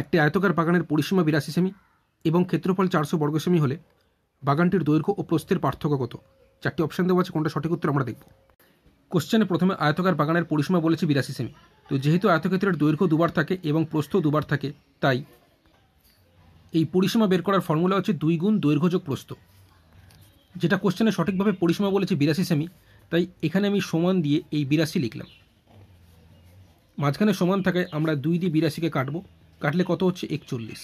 একটি আয়তকার বাগানের পরিসীমা বিরাশি সেমি এবং ক্ষেত্রফল চারশো বর্গ সেমি হলে বাগানটির দৈর্ঘ্য ও প্রস্থের পার্থক্য কত চারটি অপশান দেওয়া আছে কোনটা সঠিক উত্তর আমরা দেখব কোশ্চেনে প্রথমে আয়তকার বাগানের পরিসীমা বলেছে বিরাশি সেমি তো যেহেতু আয়তক্ষেত্রের দৈর্ঘ্য দুবার থাকে এবং প্রস্থ দুবার থাকে তাই এই পরিসীমা বের করার ফর্মুলা হচ্ছে দুই গুণ দৈর্ঘ্য যোগ প্রস্থ যেটা কোশ্চেনে সঠিকভাবে পরিসীমা বলেছে বিরাশি সেমি তাই এখানে আমি সমান দিয়ে এই বিরাশি লিখলাম মাঝখানে সমান থাকায় আমরা দুই দিয়ে বিরাশিকে কাটবো কাটলে কত হচ্ছে একচল্লিশ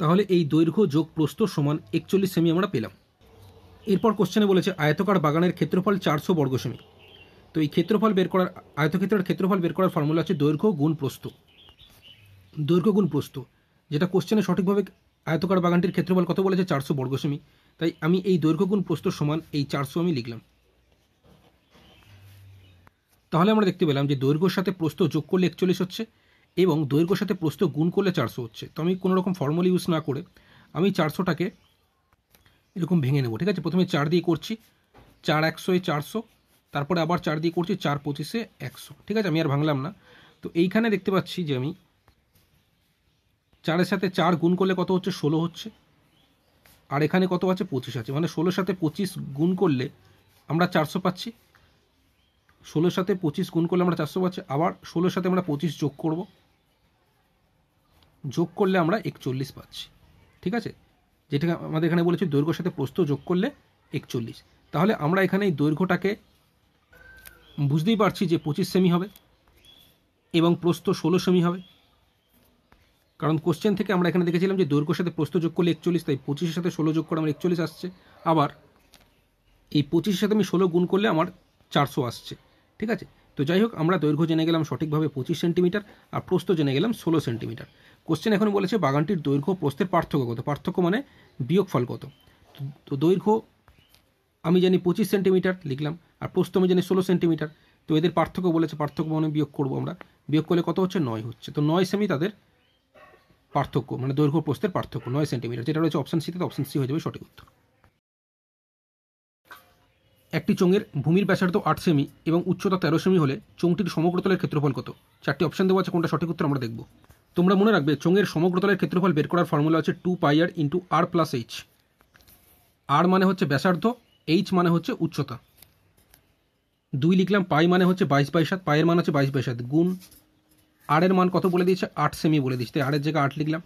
তাহলে এই দৈর্ঘ্য যোগ প্রস্থ সমান একচল্লিশ সেমি আমরা পেলাম এরপর কোশ্চেনে বলেছে আয়তকার বাগানের ক্ষেত্রফল চারশো বর্গ সেমি তো এই ক্ষেত্রফল বের করার আয়তক্ষেত্রের ক্ষেত্রফল বের করার ফর্মুলা আছে দৈর্ঘ্য গুণ প্রস্থ দৈর্ঘ্য গুণ প্রস্থ যেটা কোশ্চেনে সঠিকভাবে আয়তকার বাগানটির ক্ষেত্রফল কত বলেছে চারশো বর্গ সেমি তাই আমি এই দৈর্ঘ্য গুণ প্রস্থ সমান এই চারশো আমি লিখলাম তাহলে আমরা দেখতে পেলাম যে দৈর্ঘ্যর সাথে প্রস্থ যোগ করলে একচল্লিশ হচ্ছে এবং দৈর্ঘ্যর সাথে প্রস্থ গুণ করলে চারশো হচ্ছে তো আমি কোনো রকম ফর্মুলা ইউজ না করে আমি চারশোটাকে এরকম ভেঙে নেবো ঠিক আছে প্রথমে চার দিয়ে করছি চার একশোয় চারশো তারপরে আবার চার দিয়ে করছি চার পঁচিশে একশো ঠিক আছে আমি আর ভাঙলাম না তো এইখানে দেখতে পাচ্ছি যে আমি চারের সাথে চার গুণ করলে কত হচ্ছে ষোলো হচ্ছে আর এখানে কত আছে পঁচিশ আছে মানে ষোলোর সাথে পঁচিশ গুণ করলে আমরা চারশো পাচ্ছি ষোলোর সাথে পঁচিশ গুণ করলে আমরা চারশো পাচ্ছি আবার ষোলোর সাথে আমরা পঁচিশ যোগ করবো যোগ করলে আমরা একচল্লিশ পাচ্ছি ঠিক আছে যেটা আমাদের এখানে বলেছি দৈর্ঘ্যর সাথে প্রস্থ যোগ করলে একচল্লিশ তাহলে আমরা এখানে এই দৈর্ঘ্যটাকে বুঝতেই পারছি যে পঁচিশ সেমি হবে এবং প্রস্থ ষোলো সেমি হবে কারণ কোশ্চেন থেকে আমরা এখানে দেখেছিলাম যে দৈর্ঘ্যর সাথে প্রস্থ যোগ করলে একচল্লিশ তাই পঁচিশের সাথে ষোলো যোগ করে আমার একচল্লিশ আসছে আবার এই পঁচিশের সাথে আমি ষোলো গুণ করলে আমার চারশো আসছে ঠিক আছে তো যাই হোক আমরা দৈর্ঘ্য জেনে গেলাম সঠিকভাবে পঁচিশ সেন্টিমিটার আর প্রস্থ জেনে গেলাম ষোলো সেন্টিমিটার কোশ্চেন এখন বলেছে বাগানটির দৈর্ঘ্য প্রস্থের পার্থক্য কত পার্থক্য মানে বিয়োগফল কত তো দৈর্ঘ্য আমি জানি পঁচিশ সেন্টিমিটার লিখলাম আর প্রস্থ আমি জানি ষোলো সেন্টিমিটার তো এদের পার্থক্য বলেছে পার্থক্য মানে বিয়োগ করবো আমরা বিয়োগ করলে কত হচ্ছে নয় হচ্ছে তো নয় সেমি তাদের পার্থক্য মানে দৈর্ঘ্য প্রস্থের পার্থক্য নয় সেন্টিমিটার যেটা রয়েছে অপশান সিতে অপশান সি হয়ে যাবে সঠিক উত্তর একটি চোঙের ভূমির ব্যাসার্ধ আট সেমি এবং উচ্চতা তেরো সেমি হলে চোঙটির সমগ্রতলের ক্ষেত্রফল কত চারটি অপশন দেওয়া আছে কোনটা সঠিক উত্তর আমরা দেখব তোমরা মনে রাখবে চোঙের সমগ্রতলের ক্ষেত্রফল বের করার ফর্মুলা হচ্ছে two pi r into r plus h r মানে হচ্ছে ব্যাসার্ধ এইচ মানে হচ্ছে উচ্চতা দুই লিখলাম পাই মানে হচ্ছে বাইশ বাই সাত পায়ের মান হচ্ছে বাইশ বাই সাত গুণ আরের মান কত বলে দিয়েছে আট সেমি বলে দিচ্ছে তাই আরের জায়গায় আট লিখলাম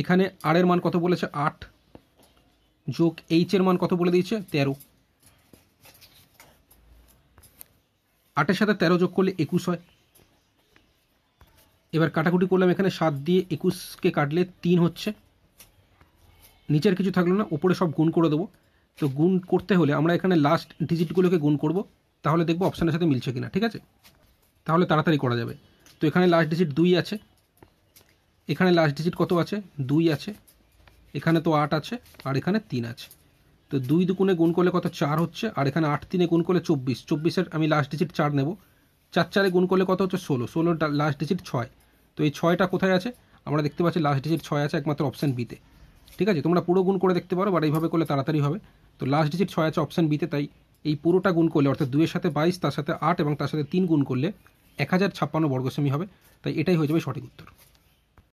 এখানে আরের মান কত বলেছে আট যোগ এইচের মান কত বলে দিয়েছে তেরো আটের সাথে তেরো যোগ করলে একুশ হয় এবার কাটাকুটি করলাম এখানে সাত দিয়ে একুশকে কাটলে তিন হচ্ছে নিচের কিছু থাকলো না ওপরে সব গুণ করে দেবো তো গুণ করতে হলে আমরা এখানে লাস্ট ডিজিটগুলোকে গুণ করব তাহলে দেখবো অপশানের সাথে মিলছে কিনা ঠিক আছে তাহলে তাড়াতাড়ি করা যাবে তো এখানে লাস্ট ডিজিট দুই আছে এখানে লাস্ট ডিজিট কত আছে দুই আছে এখানে তো আট আছে আর এখানে তিন আছে তো দুই দুগুণে গুণ করলে কত চার হচ্ছে আর এখানে আট তিনে গুণ করলে চব্বিশ চব্বিশের আমি লাস্ট ডিজিট চার নেব চার চারে গুণ করলে কত হচ্ছে ষোলো ষোলোর লাস্ট ডিজিট ছয় তো এই ছয়টা কোথায় আছে আমরা দেখতে পাচ্ছি লাস্ট ডিজিট ছয় আছে একমাত্র অপশান বিতে ঠিক আছে তোমরা পুরো গুণ করে দেখতে পারো বা এইভাবে করলে তাড়াতাড়ি হবে তো লাস্ট ডিজিট ছয় আছে অপশান বিতে তাই এই পুরোটা গুণ করলে অর্থাৎ দুয়ের সাথে বাইশ তার সাথে আট এবং তার সাথে তিন গুণ করলে এক হাজার ছাপ্পান্ন বর্গসেমি হবে তাই এটাই হয়ে যাবে সঠিক উত্তর